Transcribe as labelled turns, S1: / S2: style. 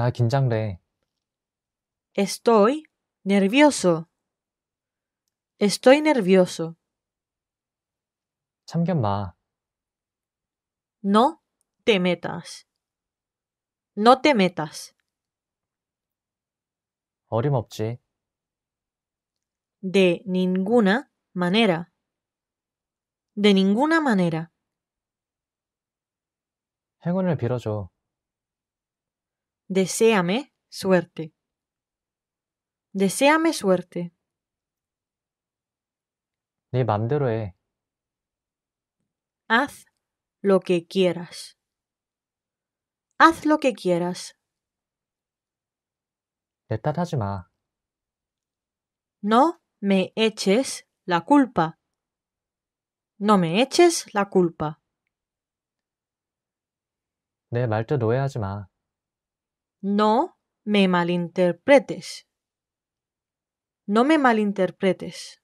S1: 나
S2: 긴장돼.
S1: Estoy nervioso. Estoy nervioso. 참견 마. No te metas. No te metas.
S3: 어림없지.
S1: De ninguna manera. De ninguna manera.
S4: 행운을 빌어줘.
S1: Deseame suerte. Deseame suerte. De 맘대로 Haz lo que quieras. Haz lo que quieras. No me eches la culpa. No me eches la culpa.
S5: De 말도 노예하지
S1: no me malinterpretes. No me malinterpretes.